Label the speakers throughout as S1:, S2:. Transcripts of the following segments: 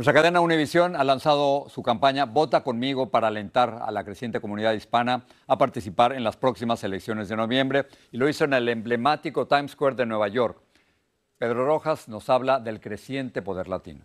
S1: Nuestra cadena Univisión ha lanzado su campaña Vota conmigo para alentar a la creciente comunidad hispana a participar en las próximas elecciones de noviembre y lo hizo en el emblemático Times Square de Nueva York. Pedro Rojas nos habla del creciente poder latino.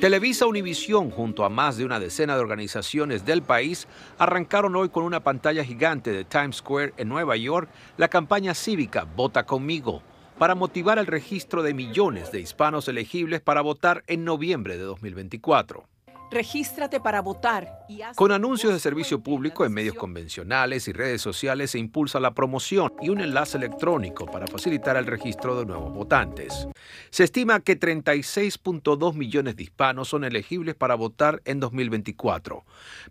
S1: Televisa Univisión, junto a más de una decena de organizaciones del
S2: país, arrancaron hoy con una pantalla gigante de Times Square en Nueva York la campaña cívica Vota conmigo para motivar el registro de millones de hispanos elegibles para votar en noviembre de 2024.
S3: Regístrate para votar. Con
S2: anuncios de servicio público en medios convencionales y redes sociales se impulsa la promoción y un enlace electrónico para facilitar el registro de nuevos votantes. Se estima que 36.2 millones de hispanos son elegibles para votar en 2024.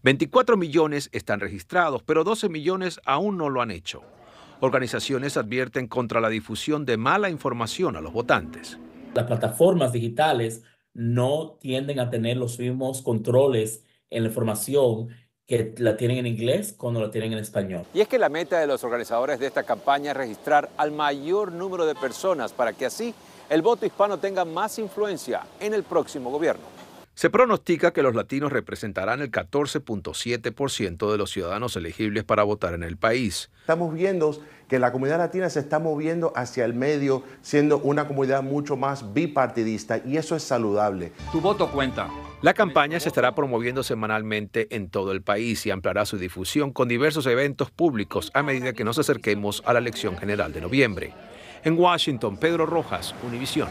S2: 24 millones están registrados, pero 12 millones aún no lo han hecho. Organizaciones advierten contra la difusión de mala información a los votantes.
S3: Las plataformas digitales no tienden a tener los mismos controles en la información que la tienen en inglés cuando la tienen en español.
S2: Y es que la meta de los organizadores de esta campaña es registrar al mayor número de personas para que así el voto hispano tenga más influencia en el próximo gobierno. Se pronostica que los latinos representarán el 14.7% de los ciudadanos elegibles para votar en el país. Estamos viendo que la comunidad latina se está moviendo hacia el medio, siendo una comunidad mucho más bipartidista y eso es saludable. Tu voto cuenta. La campaña se estará promoviendo semanalmente en todo el país y ampliará su difusión con diversos eventos públicos a medida que nos acerquemos a la elección general de noviembre. En Washington, Pedro Rojas, Univisión.